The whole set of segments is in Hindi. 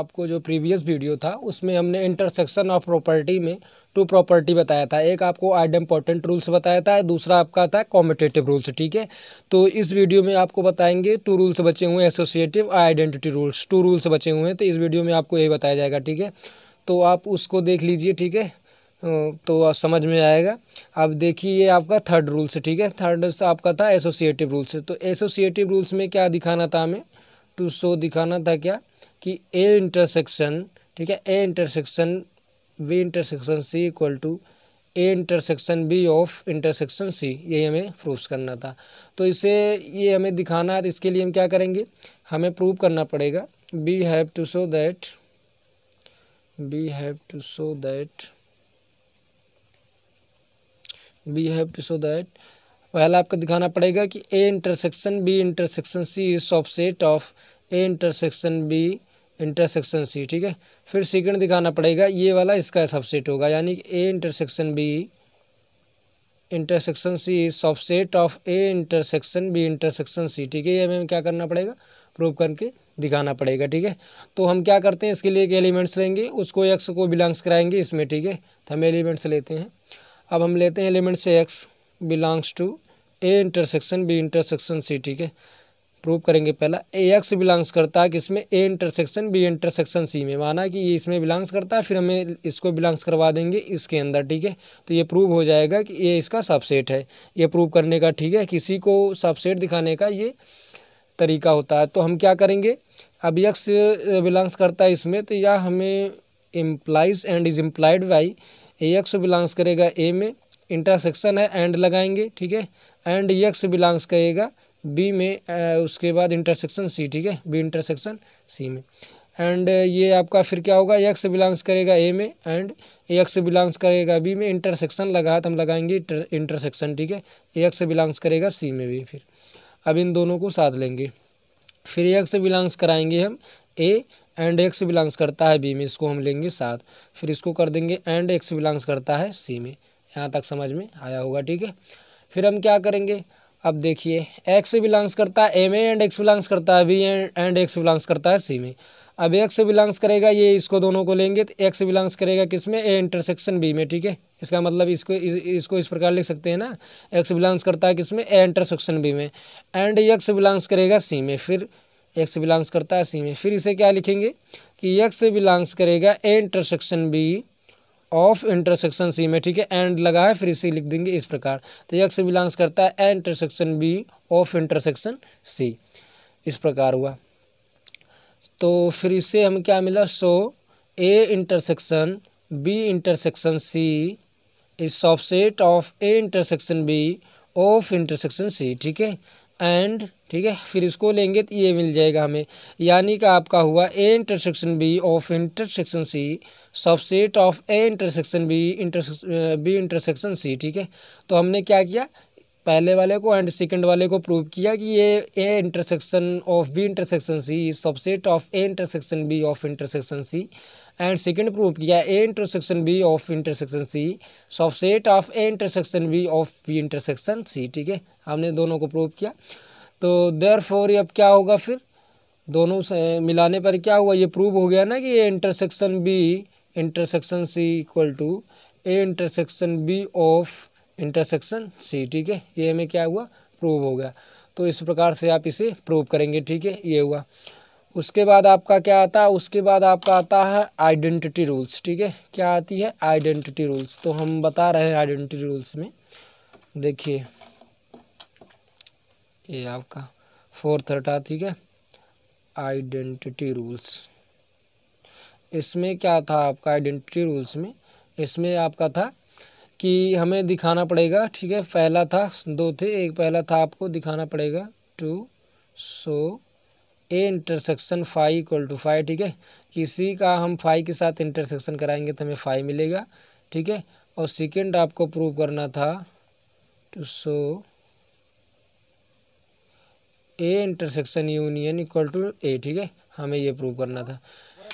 आपको जो प्रीवियस वीडियो था उसमें हमने इंटरसेक्शन ऑफ प्रॉपर्टी में टू प्रॉपर्टी बताया था एक आपको आइड इम्पॉर्टेंट रूल्स बताया था दूसरा आपका था कॉम्पिटेटिव रूल्स ठीक है तो इस वीडियो में आपको बताएंगे टू रूल्स बचे हुए हैं associative identity rules two rules बचे हुए हैं तो इस वीडियो में आपको यही बताया जाएगा ठीक है तो आप उसको देख लीजिए ठीक है तो समझ में आएगा अब देखिए ये आपका थर्ड रूल्स ठीक है थर्ड आपका था एसोसिएटिव रूल्स तो एसोसिएटिव रूल्स में क्या दिखाना था हमें टू सो दिखाना था क्या कि ए इंटरसेक्शन ठीक है A intersection B intersection C equal to A intersection B of intersection C यही हमें प्रूफ करना था तो इसे ये हमें दिखाना है तो इसके लिए हम क्या करेंगे हमें प्रूव करना पड़ेगा we have to show that we have to show that we have to show that पहला आपको दिखाना पड़ेगा कि A intersection B intersection C is of set of A intersection B intersection C ठीक है फिर सीक्वेंस दिखाना पड़ेगा ये वाला इसका सबसेट होगा यानी A intersection B intersection C subset of A intersection B intersection C ठीक है ये हमें क्या करना पड़ेगा प्रूव करके दिखाना पड़ेगा ठीक है तो हम क्या करते हैं इसके लिए एक एलिमेंट्स लेंगे उसको एक्स को बिलोंग्स कराएंगे इसमें ठीक है तो हम एलिमेंट्स लेते हैं अब हम लेते हैं elements X belongs to A intersection B intersection C ठीक है प्रूव करेंगे पहला ए एक्स बिलोंग्स करता है कि इसमें A intersection B intersection C में माना कि ये इसमें बिलोंग्स करता है फिर हमें इसको बिलोंग्स करवा देंगे इसके अंदर ठीक है तो ये प्रूव हो जाएगा कि ये इसका सबसेट है ये प्रूव करने का ठीक है किसी को सबसेट दिखाने का ये तरीका होता है तो हम क्या करेंगे अब यक्स बिलोंग्स करता है इसमें तो या हमें implies and is implied by A X belongs करेगा ए में इंटरसेक्शन है एंड लगाएंगे ठीक है एंड यक्स बिलोंग्स करेगा बी में उसके बाद इंटरसेक्शन सी ठीक है बी इंटरसेक्शन सी में एंड ये आपका फिर क्या होगा एक्स बिलोंग्स करेगा ए में एंड एक्स बिलोंग्स करेगा बी में इंटरसेक्शन लगा तो हम लगाएंगे इंटरसेक्शन ठीक है एक्स बिलोंग्स करेगा सी में भी फिर अब इन दोनों को साथ लेंगे फिर एक्स बिलोंग्स कराएंगे हम ए एंड एक्स बिलोंग्स करता है बी में इसको हम लेंगे साथ फिर इसको कर देंगे एंड एक्स बिलोंग्स करता है सी में यहाँ तक समझ में आया होगा ठीक है फिर हम क्या करेंगे अब देखिए एक्स बिलोंग्स करता है ए में एंड एक्स बिलोंग्स करता है बी एंड एक्स बिलोंग्स करता है सी में अब एक्स बिलोंग्स करेगा ये इसको दोनों को लेंगे तो एक्स बिलोंग्स करेगा किस में ए इंटरसेक्शन बी में ठीक है इसका मतलब इसको इस, इसको इस प्रकार लिख सकते हैं ना एक्स बिलोंग्स करता है किस में ए इंटरसेक्शन बी में एंड एक्स बिलोंग्स करेगा सी में फिर एक्स बिलोंग्स करता है सी में फिर इसे क्या लिखेंगे कि एक्स बिलोंग्स करेगा A intersection B of intersection C में ठीक है एंड लगा है फिर इसे लिख देंगे इस प्रकार तो यक्स से बिलोंग्स करता है A intersection B of intersection C इस प्रकार हुआ तो फिर इससे हमें क्या मिला so A intersection B intersection C is subset of A intersection B of intersection C ठीक है एंड ठीक है फिर इसको लेंगे तो ये मिल जाएगा हमें यानी कि आपका हुआ A intersection B of intersection C subset of A intersection B inter B intersection C ठीक है तो हमने क्या किया पहले वाले को एंड सेकंड वाले को प्रूव किया कि ये A intersection of B intersection C subset of A intersection B of intersection C and second prove किया A intersection B of intersection C subset of A intersection B of B intersection C ठीक है हमने दोनों को प्रूव किया तो देर फोर अब क्या होगा फिर दोनों से मिलाने पर क्या हुआ ये प्रूव हो गया ना कि A intersection B intersection C equal to A intersection B of intersection C ठीक है ये हमें क्या हुआ प्रूव हो गया तो इस प्रकार से आप इसे प्रूव करेंगे ठीक है ये हुआ उसके बाद आपका क्या आता है उसके बाद आपका आता है आइडेंटिटी रूल्स ठीक है क्या आती है आइडेंटिटी रूल्स तो हम बता रहे हैं आइडेंटिटी रूल्स में देखिए ये आपका फोर्थ हटा ठीक है आइडेंटिटी रूल्स इसमें क्या था आपका आइडेंटिटी रूल्स में इसमें आपका था कि हमें दिखाना पड़ेगा ठीक है पहला था दो थे एक पहला था आपको दिखाना पड़ेगा to show A intersection phi equal to phi ठीक है किसी का हम फाइव के साथ इंटरसेक्शन कराएंगे तो हमें फाइव मिलेगा ठीक है और सेकंड आपको प्रूव करना था to show A intersection union equal to A ठीक है हमें ये प्रूव करना था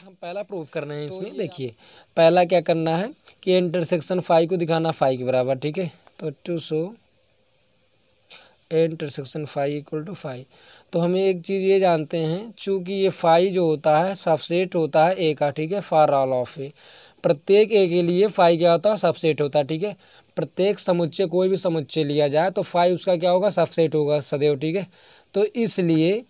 हम पहला प्रूव करना है तो इसमें देखिए पहला क्या करना है कि इंटरसेक्शन फाइव को दिखाना फाइव के बराबर ठीक है तो to show intersection phi equal to phi तो हम एक चीज़ ये जानते हैं चूँकि ये फाइव जो होता है सबसेट होता है ए का ठीक है फार ऑल ऑफ ए प्रत्येक ए के लिए फाइव क्या होता है सबसेट होता है ठीक है प्रत्येक समुच्चय कोई भी समुच्चय लिया जाए तो फाइव उसका क्या होगा सबसेट होगा सदैव ठीक है तो इसलिए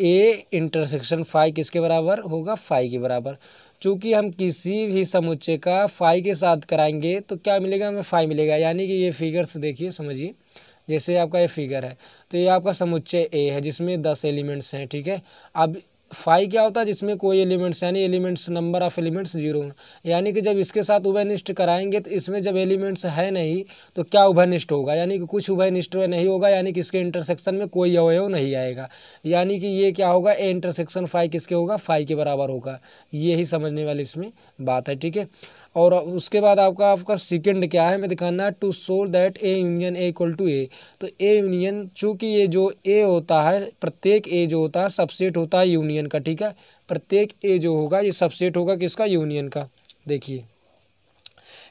ए इंटरसेक्शन फाइव किसके बराबर होगा फाइव के बराबर चूँकि हम किसी भी समुच्चय का फाइव के साथ कराएंगे तो क्या मिलेगा हमें फाइव मिलेगा यानी कि ये फिगर्स देखिए समझिए जैसे आपका ये फिगर है तो ये आपका समुच्चय ए है जिसमें दस एलिमेंट्स हैं ठीक है अब फाइव क्या होता है जिसमें कोई एलिमेंट्स यानी elements number of elements zero यानी कि जब इसके साथ उभयनिष्ठ कराएंगे तो इसमें जब एलिमेंट्स है नहीं तो क्या उभयनिष्ठ होगा यानी कि कुछ उभयनिष्ठ नहीं होगा यानी कि इसके इंटरसेक्शन में कोई अवयव नहीं आएगा यानी कि ये क्या होगा ए इंटरसेक्शन फाइव किसके होगा फाइव के बराबर होगा यही समझने वाली इसमें बात है ठीक है और उसके बाद आपका आपका सेकंड क्या है मैं दिखाना to show that A union A equal to A तो ए यूनियन चूंकि ये जो ए होता है प्रत्येक ए जो होता है सबसेट होता है यूनियन का ठीक है प्रत्येक ए जो होगा ये सबसेट होगा किसका यूनियन का देखिए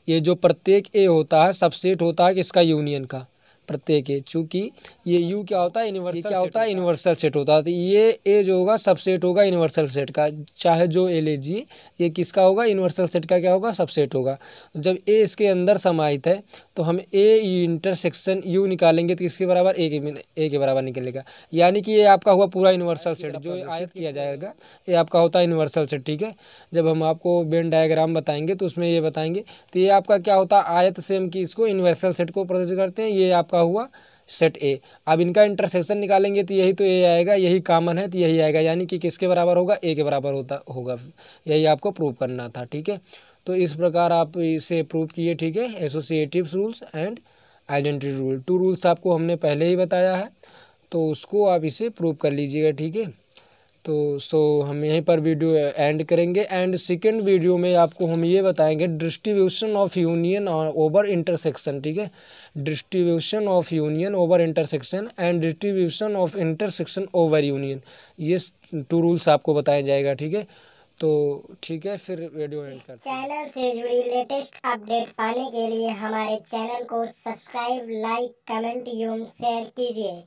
ये जो प्रत्येक ए होता है सबसेट होता है किसका यूनियन का प्रत्येक के चूंकि ये यू क्या होता है यूनिवर्सल क्या होता है यूनिवर्सल सेट होता है तो ये ए जो होगा सबसेट होगा यूनिवर्सल सेट का चाहे जो ए जी ये किसका होगा यूनिवर्सल सेट का क्या होगा सबसेट होगा जब ए इसके अंदर समाहित है तो हम ए इंटरसेक्शन यू निकालेंगे तो इसके बराबर ए के ए के बराबर निकलेगा यानी कि ये आपका हुआ पूरा यूनिवर्सल सेट जो आयत किया जाएगा ये आपका होता है यूनिवर्सल सेट ठीक है जब हम आपको बेन डायग्राम बताएंगे तो उसमें ये बताएंगे तो ये आपका क्या होता है आयत सेम कि इसको यूनिवर्सल सेट को प्रोसेस करते हैं ये आपका हुआ सेट ए अब इनका इंटरसेक्शन निकालेंगे तो यही तो ए आएगा यही कॉमन है तो यही आएगा यानी कि किसके बराबर होगा ए के बराबर होता होगा यही आपको प्रूव करना था ठीक है तो इस प्रकार आप इसे प्रूव किए ठीक है associative rules and identity rule two rules आपको हमने पहले ही बताया है तो उसको आप इसे प्रूव कर लीजिएगा ठीक है तो सो हम यहीं पर वीडियो एंड करेंगे एंड सेकेंड वीडियो में आपको हम ये बताएंगे distribution of union over intersection ठीक है distribution of union over intersection and distribution of intersection over union ये टू रूल्स आपको बताया जाएगा ठीक है तो ठीक है फिर वीडियो एंड कर चैनल से जुड़ी लेटेस्ट अपडेट पाने के लिए हमारे चैनल को सब्सक्राइब लाइक कमेंट एवं शेयर कीजिए